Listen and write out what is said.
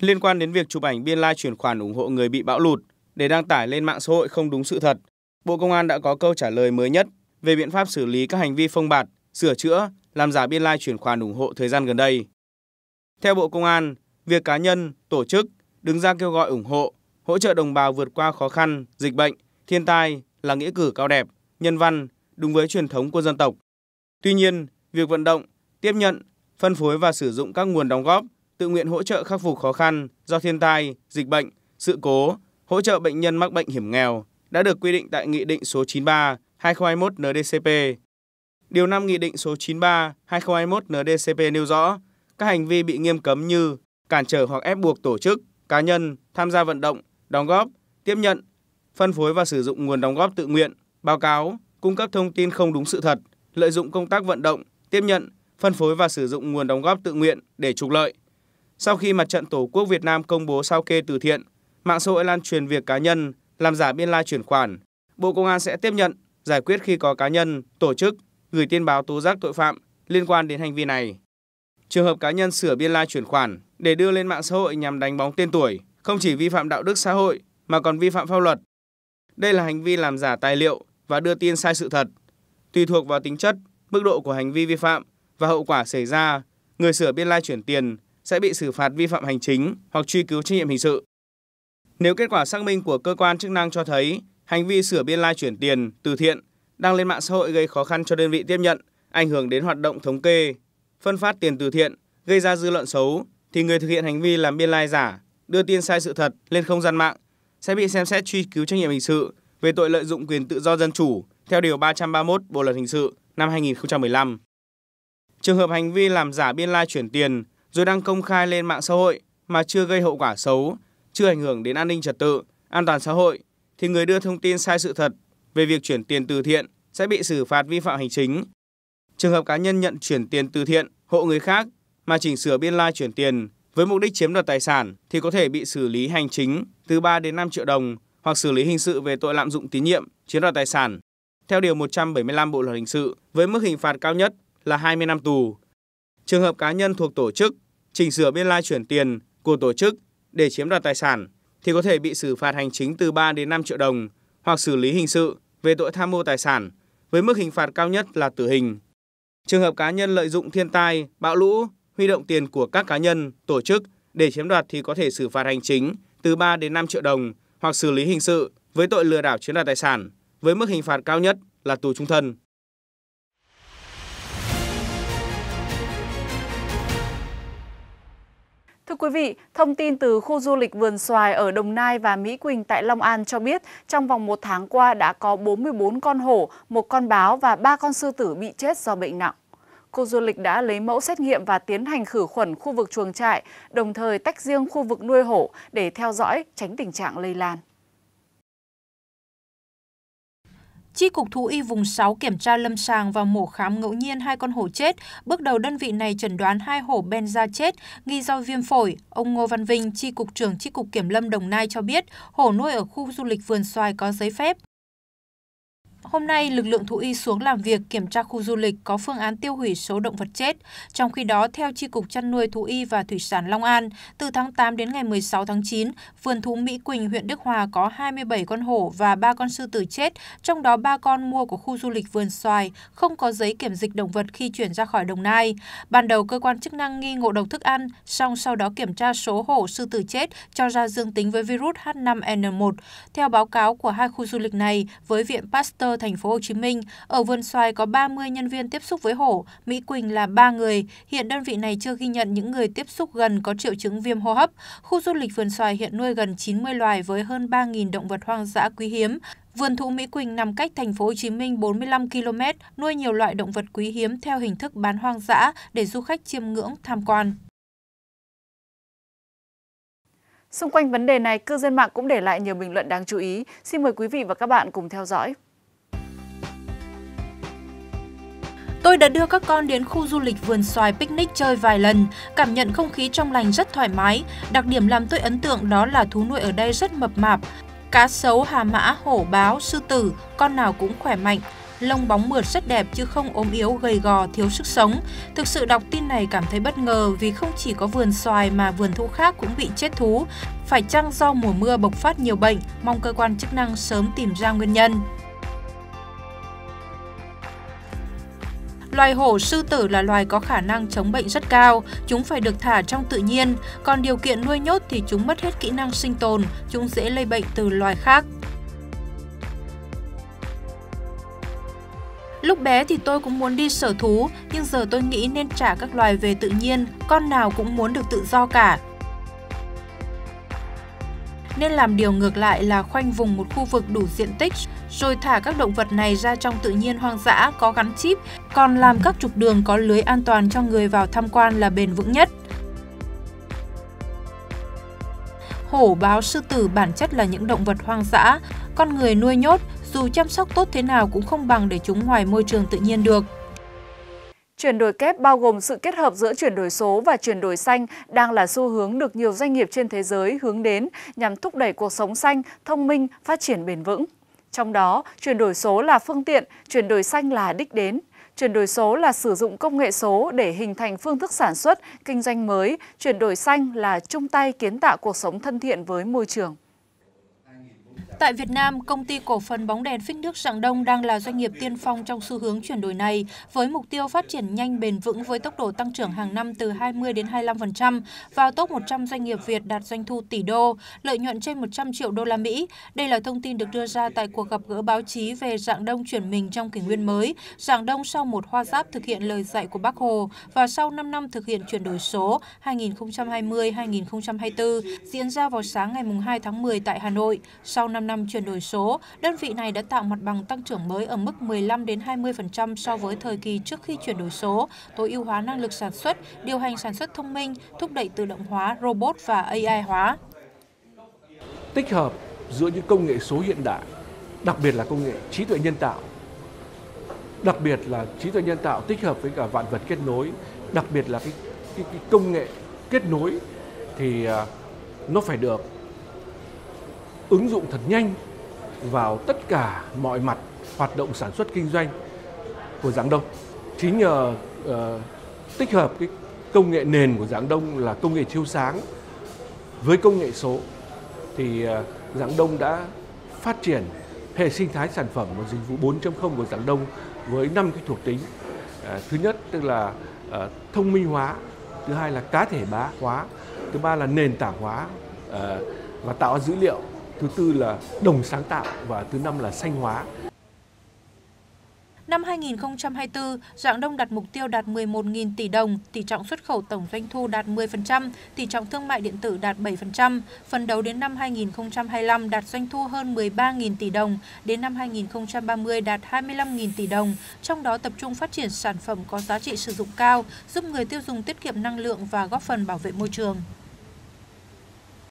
liên quan đến việc chụp ảnh biên lai chuyển khoản ủng hộ người bị bão lụt để đăng tải lên mạng xã hội không đúng sự thật. Bộ Công an đã có câu trả lời mới nhất về biện pháp xử lý các hành vi phong bạt, sửa chữa, làm giả biên lai chuyển khoản ủng hộ thời gian gần đây. Theo Bộ Công an, việc cá nhân, tổ chức đứng ra kêu gọi ủng hộ, hỗ trợ đồng bào vượt qua khó khăn, dịch bệnh, thiên tai là nghĩa cử cao đẹp, nhân văn, đúng với truyền thống của dân tộc. Tuy nhiên, việc vận động, tiếp nhận, phân phối và sử dụng các nguồn đóng góp tự nguyện hỗ trợ khắc phục khó khăn do thiên tai, dịch bệnh, sự cố, hỗ trợ bệnh nhân mắc bệnh hiểm nghèo đã được quy định tại Nghị định số 93 2021 NDCP. Điều 5 Nghị định số 93 2021 NDCP nêu rõ các hành vi bị nghiêm cấm như cản trở hoặc ép buộc tổ chức, cá nhân tham gia vận động, đóng góp, tiếp nhận, phân phối và sử dụng nguồn đóng góp tự nguyện, báo cáo, cung cấp thông tin không đúng sự thật, lợi dụng công tác vận động, tiếp nhận, phân phối và sử dụng nguồn đóng góp tự nguyện để trục lợi, sau khi Mặt trận Tổ quốc Việt Nam công bố sao kê từ thiện, mạng xã hội lan truyền việc cá nhân làm giả biên lai chuyển khoản. Bộ Công an sẽ tiếp nhận, giải quyết khi có cá nhân, tổ chức gửi tin báo tố giác tội phạm liên quan đến hành vi này. Trường hợp cá nhân sửa biên lai chuyển khoản để đưa lên mạng xã hội nhằm đánh bóng tên tuổi, không chỉ vi phạm đạo đức xã hội mà còn vi phạm pháp luật. Đây là hành vi làm giả tài liệu và đưa tin sai sự thật. Tùy thuộc vào tính chất, mức độ của hành vi vi phạm và hậu quả xảy ra, người sửa biên lai chuyển tiền sẽ bị xử phạt vi phạm hành chính hoặc truy cứu trách nhiệm hình sự. Nếu kết quả xác minh của cơ quan chức năng cho thấy hành vi sửa biên lai chuyển tiền từ thiện đang lên mạng xã hội gây khó khăn cho đơn vị tiếp nhận, ảnh hưởng đến hoạt động thống kê, phân phát tiền từ thiện, gây ra dư luận xấu thì người thực hiện hành vi làm biên lai giả, đưa tin sai sự thật lên không gian mạng sẽ bị xem xét truy cứu trách nhiệm hình sự về tội lợi dụng quyền tự do dân chủ theo điều 331 Bộ luật hình sự năm 2015. Trường hợp hành vi làm giả biên lai chuyển tiền rồi đăng công khai lên mạng xã hội mà chưa gây hậu quả xấu, chưa ảnh hưởng đến an ninh trật tự, an toàn xã hội, thì người đưa thông tin sai sự thật về việc chuyển tiền từ thiện sẽ bị xử phạt vi phạm hành chính. Trường hợp cá nhân nhận chuyển tiền từ thiện, hộ người khác mà chỉnh sửa biên lai chuyển tiền với mục đích chiếm đoạt tài sản thì có thể bị xử lý hành chính từ 3 đến 5 triệu đồng hoặc xử lý hình sự về tội lạm dụng tín nhiệm, chiếm đoạt tài sản. Theo điều 175 Bộ luật hình sự với mức hình phạt cao nhất là 20 năm tù Trường hợp cá nhân thuộc tổ chức chỉnh sửa biên lai chuyển tiền của tổ chức để chiếm đoạt tài sản thì có thể bị xử phạt hành chính từ 3 đến 5 triệu đồng hoặc xử lý hình sự về tội tham mô tài sản với mức hình phạt cao nhất là tử hình. Trường hợp cá nhân lợi dụng thiên tai, bão lũ, huy động tiền của các cá nhân, tổ chức để chiếm đoạt thì có thể xử phạt hành chính từ 3 đến 5 triệu đồng hoặc xử lý hình sự với tội lừa đảo chiếm đoạt tài sản với mức hình phạt cao nhất là tù trung thân. Thưa quý vị, thông tin từ khu du lịch Vườn Xoài ở Đồng Nai và Mỹ Quỳnh tại Long An cho biết trong vòng một tháng qua đã có 44 con hổ, một con báo và ba con sư tử bị chết do bệnh nặng. Khu du lịch đã lấy mẫu xét nghiệm và tiến hành khử khuẩn khu vực chuồng trại, đồng thời tách riêng khu vực nuôi hổ để theo dõi tránh tình trạng lây lan. Chi cục thú y vùng 6 kiểm tra lâm sàng và mổ khám ngẫu nhiên hai con hổ chết. Bước đầu đơn vị này chẩn đoán hai hổ Benza chết nghi do viêm phổi. Ông Ngô Văn Vinh, chi cục trưởng chi cục kiểm lâm Đồng Nai cho biết, hổ nuôi ở khu du lịch vườn xoài có giấy phép. Hôm nay, lực lượng thú y xuống làm việc kiểm tra khu du lịch có phương án tiêu hủy số động vật chết. Trong khi đó, theo Tri Cục Chăn nuôi Thú y và Thủy sản Long An, từ tháng 8 đến ngày 16 tháng 9, vườn thú Mỹ Quỳnh, huyện Đức Hòa có 27 con hổ và 3 con sư tử chết, trong đó 3 con mua của khu du lịch vườn xoài, không có giấy kiểm dịch động vật khi chuyển ra khỏi Đồng Nai. Ban đầu, cơ quan chức năng nghi ngộ độc thức ăn, song sau đó kiểm tra số hổ sư tử chết cho ra dương tính với virus H5N1. Theo báo cáo của hai khu du lịch này, với Viện Pasteur thành phố Hồ Chí Minh, ở vườn xoài có 30 nhân viên tiếp xúc với hổ, Mỹ Quỳnh là 3 người. Hiện đơn vị này chưa ghi nhận những người tiếp xúc gần có triệu chứng viêm hô hấp. Khu du lịch vườn xoài hiện nuôi gần 90 loài với hơn 3.000 động vật hoang dã quý hiếm. Vườn thú Mỹ Quỳnh nằm cách thành phố Hồ Chí Minh 45 km, nuôi nhiều loại động vật quý hiếm theo hình thức bán hoang dã để du khách chiêm ngưỡng tham quan. Xung quanh vấn đề này, cư dân mạng cũng để lại nhiều bình luận đáng chú ý. Xin mời quý vị và các bạn cùng theo dõi. Tôi đã đưa các con đến khu du lịch vườn xoài picnic chơi vài lần, cảm nhận không khí trong lành rất thoải mái. Đặc điểm làm tôi ấn tượng đó là thú nuôi ở đây rất mập mạp. Cá sấu, hà mã, hổ báo, sư tử, con nào cũng khỏe mạnh. Lông bóng mượt rất đẹp chứ không ốm yếu, gầy gò, thiếu sức sống. Thực sự đọc tin này cảm thấy bất ngờ vì không chỉ có vườn xoài mà vườn thú khác cũng bị chết thú. Phải chăng do mùa mưa bộc phát nhiều bệnh, mong cơ quan chức năng sớm tìm ra nguyên nhân. Loài hổ sư tử là loài có khả năng chống bệnh rất cao, chúng phải được thả trong tự nhiên, còn điều kiện nuôi nhốt thì chúng mất hết kỹ năng sinh tồn, chúng dễ lây bệnh từ loài khác. Lúc bé thì tôi cũng muốn đi sở thú, nhưng giờ tôi nghĩ nên trả các loài về tự nhiên, con nào cũng muốn được tự do cả. Nên làm điều ngược lại là khoanh vùng một khu vực đủ diện tích, rồi thả các động vật này ra trong tự nhiên hoang dã có gắn chip còn làm các trục đường có lưới an toàn cho người vào tham quan là bền vững nhất. Hổ báo sư tử bản chất là những động vật hoang dã, con người nuôi nhốt dù chăm sóc tốt thế nào cũng không bằng để chúng ngoài môi trường tự nhiên được. Chuyển đổi kép bao gồm sự kết hợp giữa chuyển đổi số và chuyển đổi xanh đang là xu hướng được nhiều doanh nghiệp trên thế giới hướng đến nhằm thúc đẩy cuộc sống xanh, thông minh, phát triển bền vững. Trong đó, chuyển đổi số là phương tiện, chuyển đổi xanh là đích đến. Chuyển đổi số là sử dụng công nghệ số để hình thành phương thức sản xuất, kinh doanh mới. Chuyển đổi xanh là chung tay kiến tạo cuộc sống thân thiện với môi trường. Tại Việt Nam, công ty cổ phần bóng đèn phích nước Rạng Đông đang là doanh nghiệp tiên phong trong xu hướng chuyển đổi này, với mục tiêu phát triển nhanh bền vững với tốc độ tăng trưởng hàng năm từ 20 đến 25% vào top 100 doanh nghiệp Việt đạt doanh thu tỷ đô, lợi nhuận trên 100 triệu đô la Mỹ. Đây là thông tin được đưa ra tại cuộc gặp gỡ báo chí về Rạng Đông chuyển mình trong kỷ nguyên mới, Rạng Đông sau một hoa giáp thực hiện lời dạy của Bác Hồ và sau 5 năm thực hiện chuyển đổi số 2020-2024 diễn ra vào sáng ngày 2 tháng 10 tại Hà Nội. Sau 5 năm chuyển đổi số, đơn vị này đã tạo mặt bằng tăng trưởng mới ở mức 15 đến 20% so với thời kỳ trước khi chuyển đổi số, tối ưu hóa năng lực sản xuất, điều hành sản xuất thông minh, thúc đẩy tự động hóa, robot và AI hóa. Tích hợp giữa những công nghệ số hiện đại, đặc biệt là công nghệ trí tuệ nhân tạo, đặc biệt là trí tuệ nhân tạo tích hợp với cả vạn vật kết nối, đặc biệt là cái, cái, cái công nghệ kết nối thì à, nó phải được ứng dụng thật nhanh vào tất cả mọi mặt hoạt động sản xuất kinh doanh của Giảng Đông. Chính nhờ uh, tích hợp cái công nghệ nền của Giảng Đông là công nghệ chiếu sáng với công nghệ số thì uh, Giảng Đông đã phát triển hệ sinh thái sản phẩm và dịch vụ 4.0 của Giảng Đông với năm cái thuộc tính. Uh, thứ nhất tức là uh, thông minh hóa, thứ hai là cá thể bá hóa, thứ ba là nền tảng hóa uh, và tạo dữ liệu thứ tư là đồng sáng tạo và thứ năm là xanh hóa. Năm 2024, Dạng Đông đặt mục tiêu đạt 11.000 tỷ đồng, tỷ trọng xuất khẩu tổng doanh thu đạt 10%, tỷ trọng thương mại điện tử đạt 7%, phần đầu đến năm 2025 đạt doanh thu hơn 13.000 tỷ đồng, đến năm 2030 đạt 25.000 tỷ đồng, trong đó tập trung phát triển sản phẩm có giá trị sử dụng cao, giúp người tiêu dùng tiết kiệm năng lượng và góp phần bảo vệ môi trường.